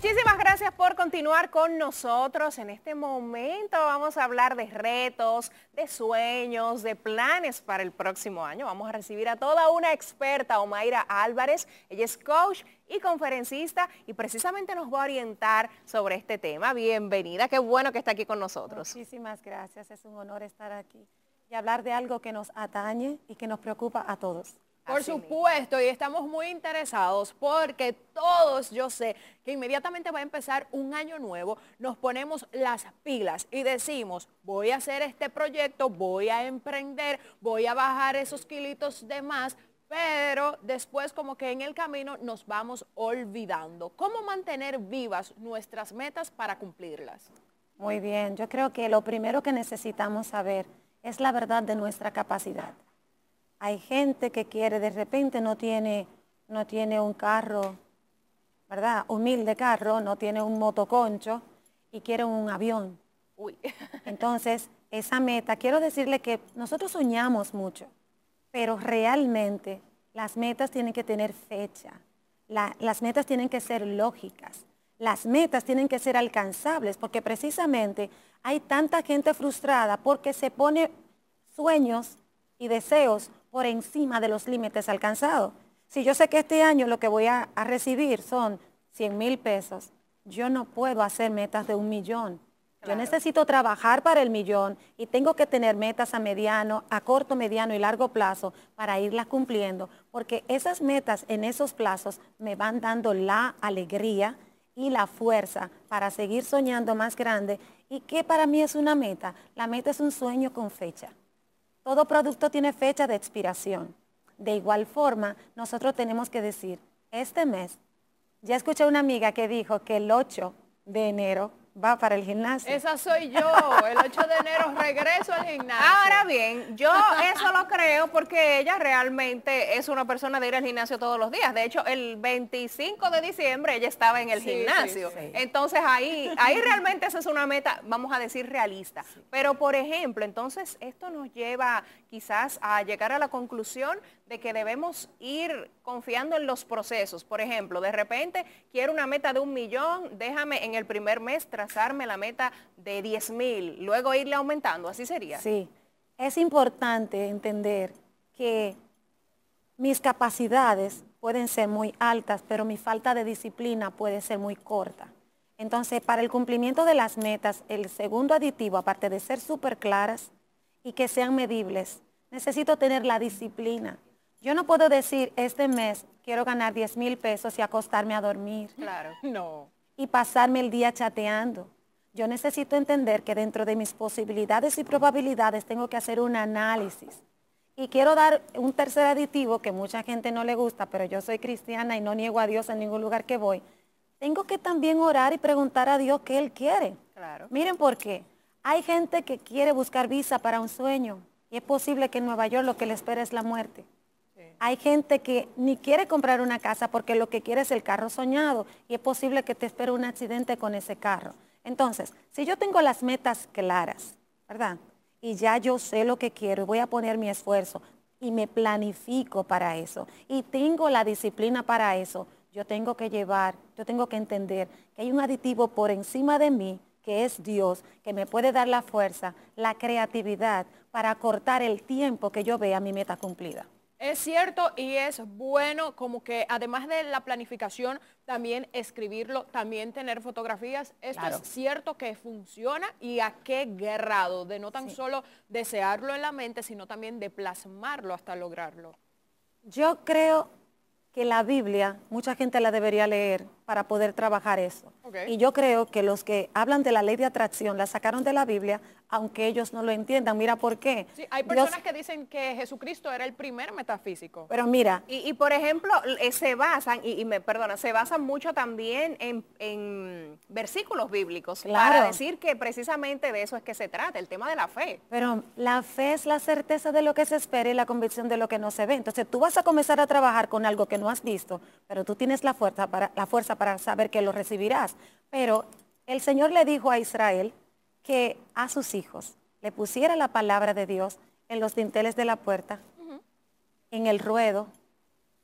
muchísimas gracias por continuar con nosotros. En este momento vamos a hablar de retos, de sueños, de planes para el próximo año. Vamos a recibir a toda una experta, Omaira Álvarez. Ella es coach y conferencista y precisamente nos va a orientar sobre este tema. Bienvenida, qué bueno que está aquí con nosotros. Muchísimas gracias, es un honor estar aquí y hablar de algo que nos atañe y que nos preocupa a todos. Por supuesto, y estamos muy interesados porque todos, yo sé, que inmediatamente va a empezar un año nuevo, nos ponemos las pilas y decimos, voy a hacer este proyecto, voy a emprender, voy a bajar esos kilitos de más, pero después como que en el camino nos vamos olvidando. ¿Cómo mantener vivas nuestras metas para cumplirlas? Muy bien, yo creo que lo primero que necesitamos saber es la verdad de nuestra capacidad. Hay gente que quiere, de repente no tiene, un carro, ¿verdad? Humilde carro, no tiene un motoconcho y quiere un avión. Uy. Entonces, esa meta, quiero decirle que nosotros soñamos mucho, pero realmente las metas tienen que tener fecha, las metas tienen que ser lógicas, las metas tienen que ser alcanzables, porque precisamente hay tanta gente frustrada porque se pone sueños y deseos por encima de los límites alcanzados. Si yo sé que este año lo que voy a, recibir son 100 mil pesos, yo no puedo hacer metas de un millón. Yo necesito trabajar para el millón y tengo que tener metas a mediano, a corto, mediano y largo plazo para irlas cumpliendo, porque esas metas en esos plazos me van dando la alegría y la fuerza para seguir soñando más grande. ¿Y qué para mí es una meta? La meta es un sueño con fecha. Todo producto tiene fecha de expiración. De igual forma, nosotros tenemos que decir, este mes, ya escuché a una amiga que dijo que el 8 de enero va para el gimnasio. Esa soy yo. El 8 de enero regreso al gimnasio. Ahora bien, yo eso lo creo porque ella realmente es una persona de ir al gimnasio todos los días. De hecho, el 25 de diciembre ella estaba en el gimnasio. Entonces ahí, ahí realmente esa es una meta, vamos a decir, realista. Pero por ejemplo, entonces esto nos lleva quizás a llegar a la conclusión de que debemos ir confiando en los procesos. Por ejemplo, de repente quiero una meta de un millón, déjame en el primer mes trazarme la meta de 10 mil, luego irle aumentando, así sería. Sí, es importante entender que mis capacidades pueden ser muy altas, pero mi falta de disciplina puede ser muy corta. Entonces, para el cumplimiento de las metas, el segundo aditivo, aparte de ser súper claras, y que sean medibles. Necesito tener la disciplina. Yo no puedo decir, este mes quiero ganar 10 mil pesos y acostarme a dormir. Claro. No. Y pasarme el día chateando. Yo necesito entender que dentro de mis posibilidades y probabilidades tengo que hacer un análisis. Y quiero dar un tercer aditivo que mucha gente no le gusta, pero yo soy cristiana y no niego a Dios en ningún lugar que voy. Tengo que también orar y preguntar a Dios qué Él quiere. Claro. Miren por qué. Hay gente que quiere buscar visa para un sueño y es posible que en Nueva York lo que le espera es la muerte. Hay gente que ni quiere comprar una casa porque lo que quiere es el carro soñado y es posible que te espere un accidente con ese carro. Entonces, si yo tengo las metas claras, ¿verdad? Y ya yo sé lo que quiero y voy a poner mi esfuerzo y me planifico para eso y tengo la disciplina para eso, yo tengo que llevar, yo tengo que entender que hay un aditivo por encima de mí que es Dios, que me puede dar la fuerza, la creatividad para cortar el tiempo que yo vea mi meta cumplida. Es cierto y es bueno como que además de la planificación, también escribirlo, también tener fotografías. Esto es cierto que funciona y a qué grado, de no tan solo desearlo en la mente, sino también de plasmarlo hasta lograrlo. Yo creo que la Biblia, mucha gente la debería leer, para poder trabajar eso. Y yo creo que los que hablan de la ley de atracción la sacaron de la Biblia, aunque ellos no lo entiendan. Mira por qué. hay personas que dicen que Jesucristo era el primer metafísico. Pero mira. Y, por ejemplo, eh, se basan, y, me perdona, se basan mucho también en, versículos bíblicos claro. para decir que precisamente de eso es que se trata, el tema de la fe. Pero la fe es la certeza de lo que se espera y la convicción de lo que no se ve. Entonces tú vas a comenzar a trabajar con algo que no has visto, pero tú tienes la fuerza para la fuerza para saber que lo recibirás. Pero el Señor le dijo a Israel que a sus hijos le pusiera la palabra de Dios en los dinteles de la puerta, en el ruedo,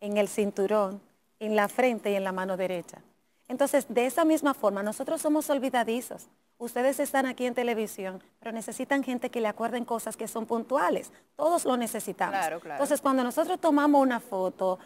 en el cinturón, en la frente y en la mano derecha. Entonces, de esa misma forma, nosotros somos olvidadizos. Ustedes están aquí en televisión, pero necesitan gente que le acuerden cosas que son puntuales. Todos lo necesitamos. Entonces, cuando nosotros tomamos una foto,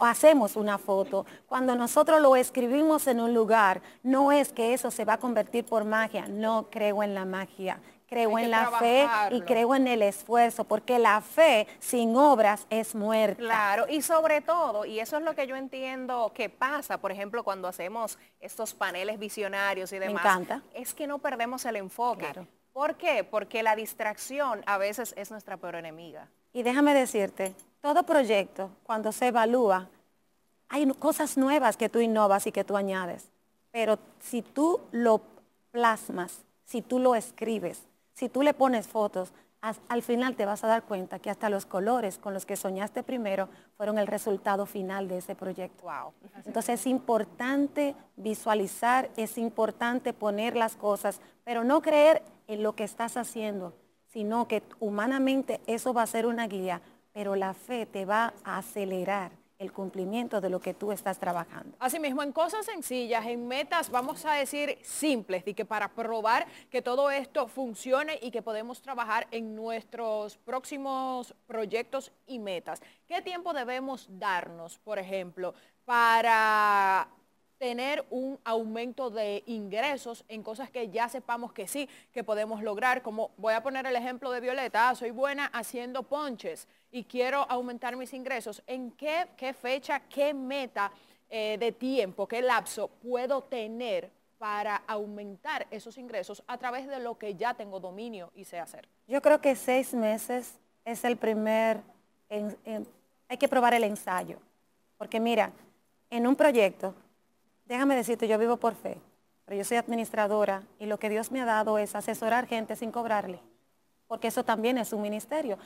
hacemos una foto, cuando nosotros lo escribimos en un lugar, no es que eso se va a convertir por magia. No creo en la magia creo en la fe y creo en el esfuerzo, porque la fe sin obras es muerta. Claro, y sobre todo, y eso es lo que yo entiendo que pasa, por ejemplo, cuando hacemos estos paneles visionarios y demás, Me encanta. es que no perdemos el enfoque. ¿Por qué? Porque la distracción a veces es nuestra peor enemiga. Y déjame decirte, todo proyecto, cuando se evalúa, hay cosas nuevas que tú innovas y que tú añades, pero si tú lo plasmas, si tú lo escribes, si tú le pones fotos, al final te vas a dar cuenta que hasta los colores con los que soñaste primero fueron el resultado final de ese proyecto. Wow. Entonces es importante visualizar, es importante poner las cosas, pero no creer en lo que estás haciendo, sino que humanamente eso va a ser una guía, pero la fe te va a acelerar el cumplimiento de lo que tú estás trabajando. Asimismo, en cosas sencillas, en metas, vamos a decir, simples, y que para probar que todo esto funcione y que podemos trabajar en nuestros próximos proyectos y metas, ¿qué tiempo debemos darnos, por ejemplo, para tener un aumento de ingresos en cosas que ya sepamos que sí, que podemos lograr, como voy a poner el ejemplo de Violeta, ah, soy buena haciendo ponches, y quiero aumentar mis ingresos, ¿en qué, fecha, qué meta eh, de tiempo, qué lapso puedo tener para aumentar esos ingresos a través de lo que ya tengo dominio y sé hacer? Yo creo que seis meses es el primer, hay que probar el ensayo, porque mira, en un proyecto, déjame decirte, yo vivo por fe, pero yo soy administradora y lo que Dios me ha dado es asesorar gente sin cobrarle porque eso también es un ministerio.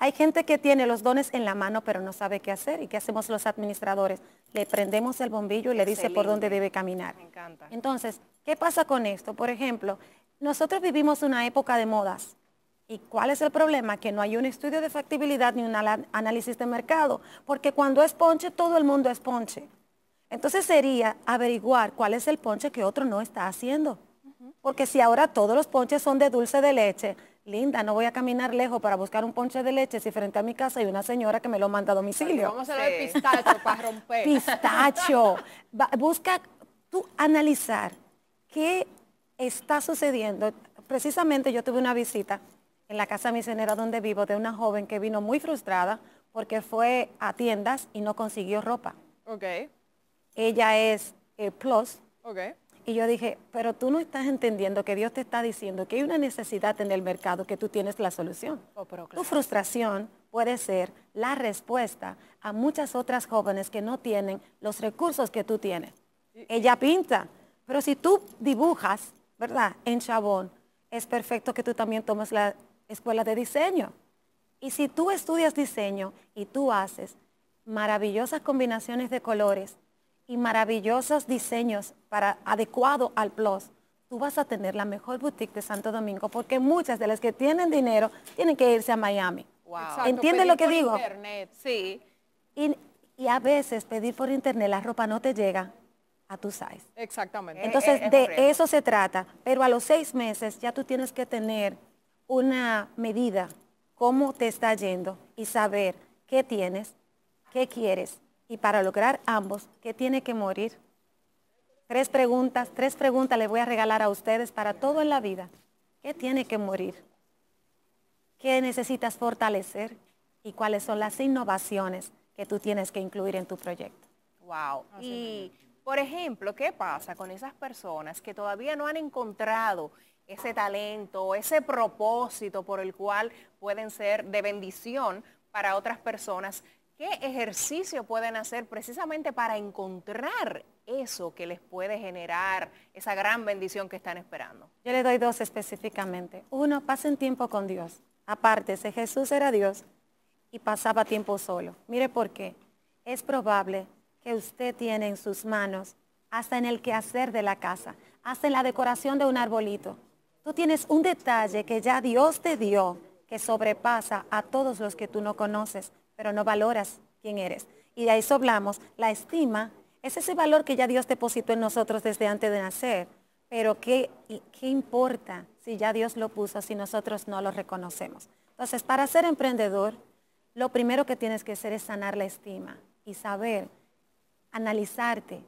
Hay, gente, que tiene los dones en la mano, pero no sabe qué hacer. ¿Y qué hacemos los administradores? Le prendemos el bombillo y le dice por dónde debe caminar. Me encanta. Entonces, ¿qué pasa con esto? Por ejemplo, nosotros vivimos una época de modas. ¿Y cuál es el problema? Que no hay un estudio de factibilidad ni un análisis de mercado, porque cuando es ponche, todo el mundo es ponche. Entonces sería averiguar cuál es el ponche que otro no está haciendo. Porque si ahora todos los ponches son de dulce de leche, Linda, no voy a caminar lejos para buscar un ponche de leche si frente a mi casa hay una señora que me lo manda a domicilio. Vamos a ver pistacho para romper. Pistacho. busca tú analizar qué está sucediendo. Precisamente yo tuve una visita en la casa misionera donde vivo de una joven que vino muy frustrada porque fue a tiendas y no consiguió ropa. Ok. Ella es eh, plus. Ok. Y yo dije, pero tú no estás entendiendo que Dios te está diciendo que hay una necesidad en el mercado que tú tienes la solución. Oh, tu frustración puede ser la respuesta a muchas otras jóvenes que no tienen los recursos que tú tienes. Ella pinta, pero si tú dibujas, ¿verdad? En chabón, es perfecto que tú también tomes la escuela de diseño. Y si tú estudias diseño y tú haces maravillosas combinaciones de colores y maravillosos diseños para adecuado al plus, tú vas a tener la mejor boutique de Santo Domingo porque muchas de las que tienen dinero tienen que irse a Miami. entiende lo que digo? Internet, sí. Y, a veces pedir por internet la ropa no te llega a tu size. Exactamente. Eh, Entonces eh, de eso se trata, pero a los seis meses ya tú tienes que tener una medida, cómo te está yendo y saber qué tienes, qué quieres y para lograr ambos, ¿qué tiene que morir? Tres preguntas, tres preguntas les voy a regalar a ustedes para todo en la vida. ¿Qué tiene que morir? ¿Qué necesitas fortalecer? ¿Y cuáles son las innovaciones que tú tienes que incluir en tu proyecto? Wow. Y, por ejemplo, ¿qué pasa con esas personas que todavía no han encontrado ese talento, ese propósito por el cual pueden ser de bendición para otras personas ¿Qué ejercicio pueden hacer precisamente para encontrar eso que les puede generar esa gran bendición que están esperando? Yo le doy dos específicamente. Uno, pasen tiempo con Dios. Aparte, si Jesús era Dios y pasaba tiempo solo. Mire por qué. Es probable que usted tiene en sus manos, hasta en el quehacer de la casa, hasta en la decoración de un arbolito. Tú tienes un detalle que ya Dios te dio, que sobrepasa a todos los que tú no conoces pero no valoras quién eres. Y de ahí hablamos. La estima es ese valor que ya Dios depositó en nosotros desde antes de nacer. Pero ¿qué, qué importa si ya Dios lo puso, si nosotros no lo reconocemos? Entonces, para ser emprendedor, lo primero que tienes que hacer es sanar la estima y saber, analizarte,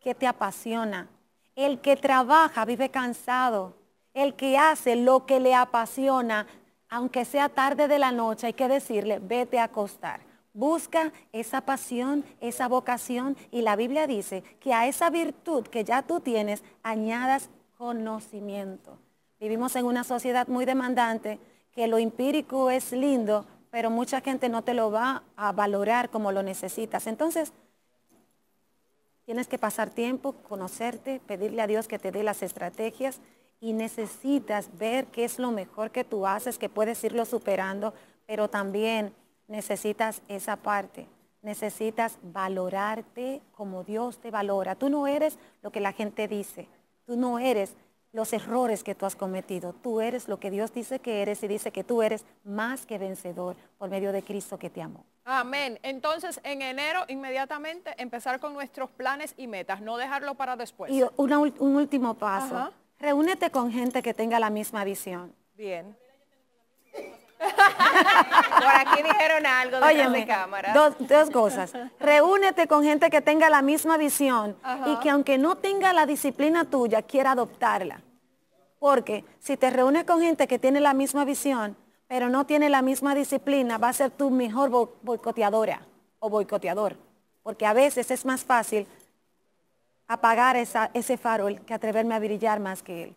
qué te apasiona. El que trabaja vive cansado. El que hace lo que le apasiona aunque sea tarde de la noche, hay que decirle, vete a acostar. Busca esa pasión, esa vocación y la Biblia dice que a esa virtud que ya tú tienes añadas conocimiento. Vivimos en una sociedad muy demandante que lo empírico es lindo, pero mucha gente no te lo va a valorar como lo necesitas. Entonces, tienes que pasar tiempo, conocerte, pedirle a Dios que te dé las estrategias y necesitas ver qué es lo mejor que tú haces, que puedes irlo superando, pero también necesitas esa parte. Necesitas valorarte como Dios te valora. Tú no eres lo que la gente dice. Tú no eres los errores que tú has cometido. Tú eres lo que Dios dice que eres y dice que tú eres más que vencedor por medio de Cristo que te amó. Amén. Entonces, en enero, inmediatamente empezar con nuestros planes y metas, no dejarlo para después. Y un último paso. Reúnete con gente que tenga la misma visión. Bien. Por aquí dijeron algo Dos, cosas. Reúnete con gente que tenga la misma visión y que aunque no tenga la disciplina tuya, quiera adoptarla. Porque si te reúnes con gente que tiene la misma visión, pero no tiene la misma disciplina, va a ser tu mejor boicoteadora o boicoteador. Porque a veces es más fácil apagar ese farol que atreverme a brillar más que él.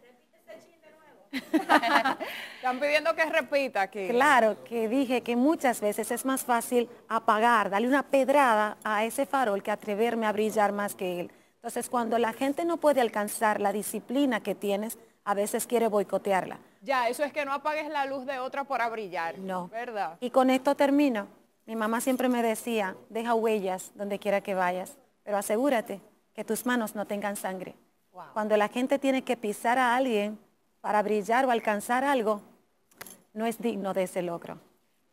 Están pidiendo que repita aquí. Claro, que dije que muchas veces es más fácil apagar, darle una pedrada a ese farol que atreverme a brillar más que él. Entonces, cuando la gente no puede alcanzar la disciplina que tienes, a veces quiere boicotearla. Ya, eso es que no apagues la luz de otra para brillar. No. ¿Verdad? Y con esto termino. Mi mamá siempre me decía, deja huellas donde quiera que vayas, pero asegúrate que tus manos no tengan sangre. Cuando la gente tiene que pisar a alguien para brillar o alcanzar algo, no es digno de ese logro.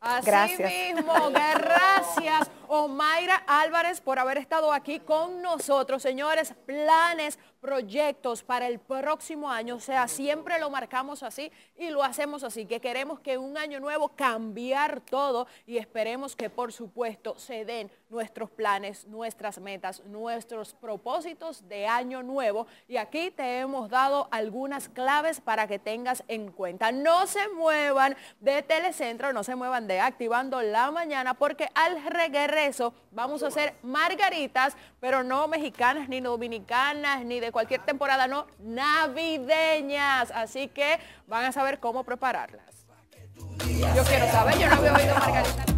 Así mismo, gracias Omaira Álvarez por haber estado aquí con nosotros. Señores, planes, proyectos para el próximo año, o sea, siempre lo marcamos así y lo hacemos así, que queremos que un año nuevo cambiar todo y esperemos que por supuesto se den nuestros planes, nuestras metas, nuestros propósitos de año nuevo. Y aquí te hemos dado algunas claves para que tengas en cuenta. No se muevan de Telecentro, no se muevan de Activando la Mañana, porque al regreso vamos a hacer margaritas, pero no mexicanas, ni dominicanas, ni de cualquier temporada, no, navideñas. Así que van a saber cómo prepararlas. Yo quiero saber, yo no había oído margaritas.